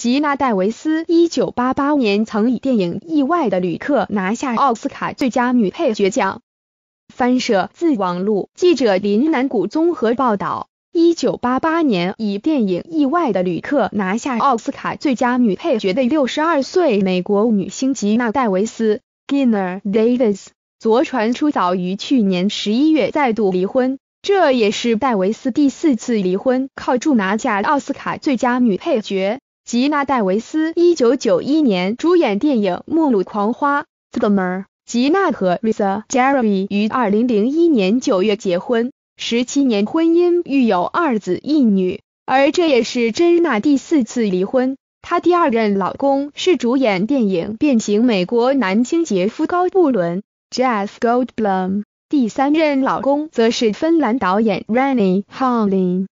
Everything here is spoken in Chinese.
吉娜·戴维斯一九八八年曾以电影《意外的旅客》拿下奥斯卡最佳女配角奖。翻摄自网络。记者林南谷综合报道：一九八八年以电影《意外的旅客》拿下奥斯卡最佳女配角的六十二岁美国女星吉娜·戴维斯 （Gina Davis） 昨传出早于去年十一月再度离婚，这也是戴维斯第四次离婚，靠助拿下奥斯卡最佳女配角。吉娜·戴维斯一九九一年主演电影《末路狂花》。吉娜和 Risa j e r e m y 于二零零一年九月结婚，十七年婚姻育有二子一女，而这也是珍娜第四次离婚。她第二任老公是主演电影《变形美国男》清洁夫高布伦 Jeff Goldblum，第三任老公则是芬兰导演 Renny h a l l i n